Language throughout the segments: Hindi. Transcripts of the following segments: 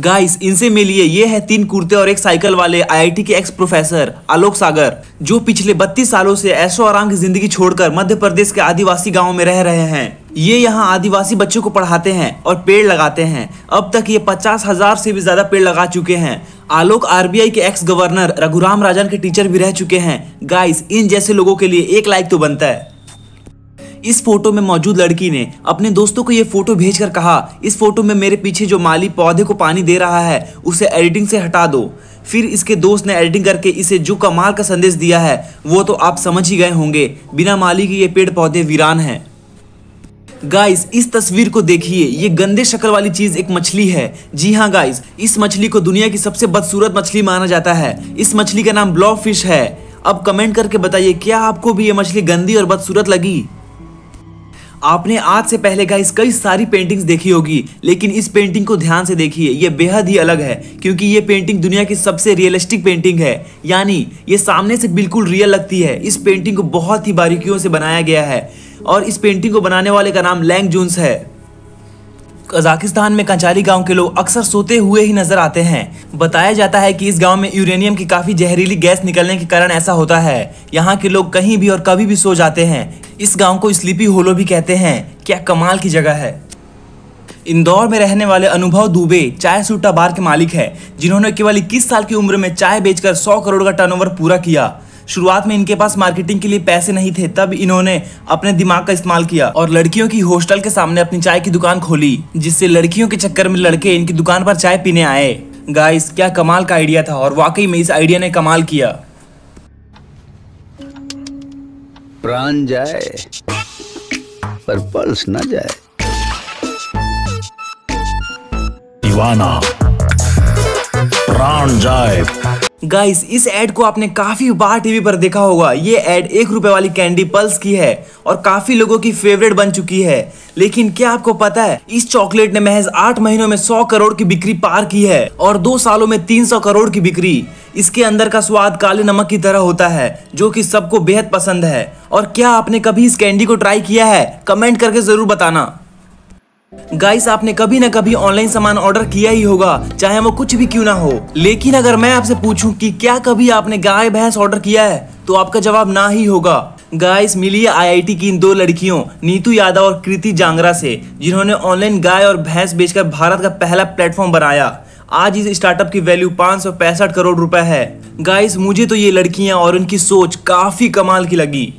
गाइस इनसे मिलिए ये है तीन कुर्ते और एक साइकिल वाले आईआईटी के एक्स प्रोफेसर आलोक सागर जो पिछले 32 सालों से ऐसो आराम की जिंदगी छोड़कर मध्य प्रदेश के आदिवासी गाँव में रह रहे हैं ये यहाँ आदिवासी बच्चों को पढ़ाते हैं और पेड़ लगाते हैं अब तक ये पचास हजार से भी ज्यादा पेड़ लगा चुके हैं आलोक आरबीआई के एक्स गवर्नर रघुराम राजन के टीचर भी रह चुके हैं गाइस इन जैसे लोगों के लिए एक लाइक तो बनता है इस फोटो में मौजूद लड़की ने अपने दोस्तों को ये फोटो भेजकर कहा इस फोटो में मेरे पीछे जो माली पौधे को पानी दे रहा है उसे एडिटिंग से हटा दो फिर इसके दोस्त ने एडिटिंग करके इसे जो कमाल का संदेश दिया है वो तो आप समझ ही गए होंगे बिना माली के ये पेड़ पौधे वीरान हैं गाइस इस तस्वीर को देखिए ये गंदे शक्ल वाली चीज एक मछली है जी हाँ गाइस इस मछली को दुनिया की सबसे बदसूरत मछली माना जाता है इस मछली का नाम ब्लॉ फिश है अब कमेंट करके बताइए क्या आपको भी ये मछली गंदी और बदसूरत लगी आपने आज से पहले गाइस कई सारी पेंटिंग्स देखी होगी लेकिन इस पेंटिंग को ध्यान से देखिए ये बेहद ही अलग है क्योंकि ये पेंटिंग दुनिया की सबसे रियलिस्टिक पेंटिंग है यानी ये सामने से बिल्कुल रियल लगती है इस पेंटिंग को बहुत ही बारीकियों से बनाया गया है और इस पेंटिंग को बनाने वाले का नाम लैंग जून्स है कजाकिस्तान में कंचाली गांव के लोग अक्सर सोते हुए ही नजर आते हैं बताया जाता है कि इस गांव में यूरेनियम की काफ़ी जहरीली गैस निकलने के कारण ऐसा होता है यहां के लोग कहीं भी और कभी भी सो जाते हैं इस गांव को स्लीपी होलो भी कहते हैं क्या कमाल की जगह है इंदौर में रहने वाले अनुभव दुबे चाय सूटा बार के मालिक है जिन्होंने केवल इक्कीस साल की उम्र में चाय बेचकर 100 करोड़ का टर्नओवर पूरा किया शुरुआत में इनके पास मार्केटिंग के लिए पैसे नहीं थे तब इन्होंने अपने दिमाग का इस्तेमाल किया और लड़कियों की हॉस्टल के सामने अपनी चाय की दुकान खोली जिससे लड़कियों के चक्कर में लड़के इनकी दुकान पर चाय पीने आए गाइस क्या कमाल का आइडिया था और वाकई में इस आइडिया ने कमाल किया प्राण जाए पर पल्स ना जाए दीवाना प्राण जाए गाइस इस एड को आपने काफी बार टीवी पर देखा होगा ये एड एक रुपए वाली कैंडी पल्स की है और काफी लोगों की फेवरेट बन चुकी है लेकिन क्या आपको पता है इस चॉकलेट ने महज आठ महीनों में सौ करोड़ की बिक्री पार की है और दो सालों में तीन सौ करोड़ की बिक्री इसके अंदर का स्वाद काले नमक की तरह होता है जो कि सबको बेहद पसंद है और क्या आपने कभी इस कैंडी को ट्राई किया है कमेंट करके ज़रूर बताना गाइस आपने कभी ना कभी ऑनलाइन सामान ऑर्डर किया ही होगा चाहे वो कुछ भी क्यों ना हो लेकिन अगर मैं आपसे पूछूं कि क्या कभी आपने गाय भैंस ऑर्डर किया है तो आपका जवाब ना ही होगा गाइस मिली आईआईटी की इन दो लड़कियों नीतू यादव और कृति जांगरा से जिन्होंने ऑनलाइन गाय और भैंस बेचकर भारत का पहला प्लेटफॉर्म बनाया आज इस स्टार्टअप की वैल्यू पाँच सौ पैंसठ करोड़ रुपए है गाइस मुझे तो ये लड़कियां और उनकी सोच काफ़ी कमाल की लगी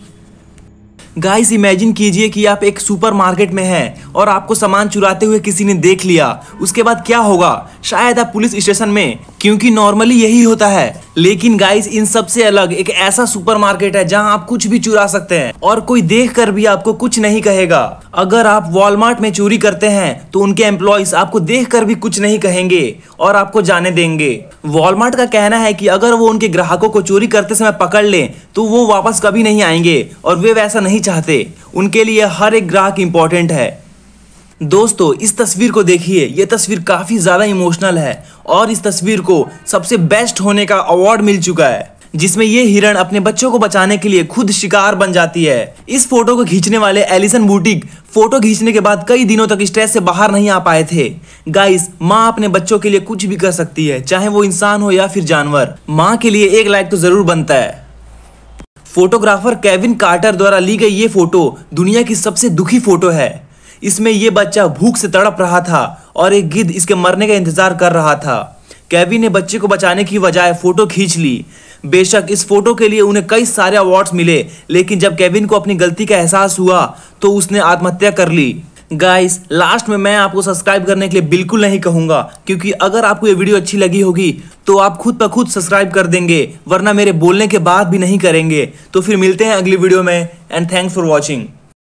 गाइस इमेजिन कीजिए कि आप एक सुपरमार्केट में हैं और आपको सामान चुराते हुए किसी ने देख लिया उसके बाद क्या होगा शायद आप पुलिस स्टेशन में क्योंकि नॉर्मली यही होता है लेकिन गाइस इन सबसे अलग एक ऐसा सुपरमार्केट है जहां आप कुछ भी चुरा सकते हैं और कोई देख कर भी आपको कुछ नहीं कहेगा अगर आप वॉलमार्ट में चोरी करते हैं तो उनके एम्प्लॉयज आपको देख कर भी कुछ नहीं कहेंगे और आपको जाने देंगे वॉलमार्ट का कहना है कि अगर वो उनके ग्राहकों को चोरी करते समय पकड़ लें तो वो वापस कभी नहीं आएंगे और वे वैसा नहीं चाहते उनके लिए हर एक ग्राहक इंपॉर्टेंट है दोस्तों इस तस्वीर को देखिए ये तस्वीर काफ़ी ज़्यादा इमोशनल है और इस तस्वीर को सबसे बेस्ट होने का अवार्ड मिल चुका है जिसमें ये हिरण अपने बच्चों को बचाने के लिए खुद शिकार बन जाती है इस फोटो को खींचने वाले एलिसन बूटिक फोटो खींचने के बाद कई दिनों तक स्ट्रेस से बाहर नहीं आ पाए थे गाइस माँ अपने बच्चों के लिए कुछ भी कर सकती है चाहे वो इंसान हो या फिर जानवर माँ के लिए एक लाइक तो जरूर बनता है फोटोग्राफर केविन कार्टर द्वारा ली गई ये फोटो दुनिया की सबसे दुखी फोटो है इसमें यह बच्चा भूख से तड़प रहा था और एक गिद्ध इसके मरने का इंतजार कर रहा था कैवी ने बच्चे को बचाने की बजाय फोटो खींच ली बेशक इस फोटो के लिए उन्हें कई सारे अवार्ड्स मिले लेकिन जब केविन को अपनी गलती का एहसास हुआ तो उसने आत्महत्या कर ली गाइस लास्ट में मैं आपको सब्सक्राइब करने के लिए बिल्कुल नहीं कहूँगा क्योंकि अगर आपको ये वीडियो अच्छी लगी होगी तो आप खुद पर खुद सब्सक्राइब कर देंगे वरना मेरे बोलने के बाद भी नहीं करेंगे तो फिर मिलते हैं अगली वीडियो में एंड थैंक्स फॉर वॉचिंग